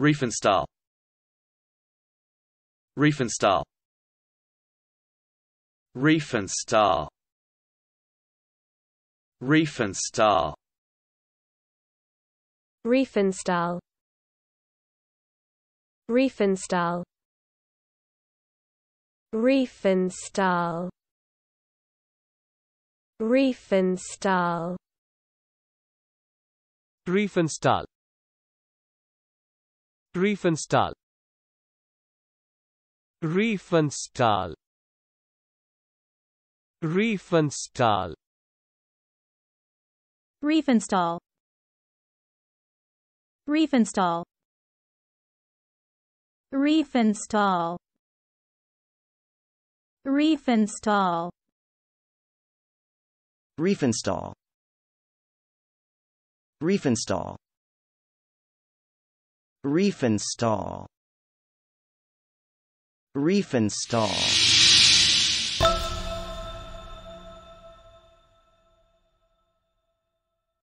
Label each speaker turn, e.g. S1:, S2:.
S1: Riefenstahl Riefenstahl Riefenstahl Riefenstahl Riefenstahl Riefenstahl Riefenstahl Riefenstahl Riefenstahl Riefenstahl Riefenstahl Riefenstahl Riefenstahl Riefenstahl Riefenstahl Riefenstahl Riefenstahl
S2: Riefenstahl Riefenstahl Riefenstahl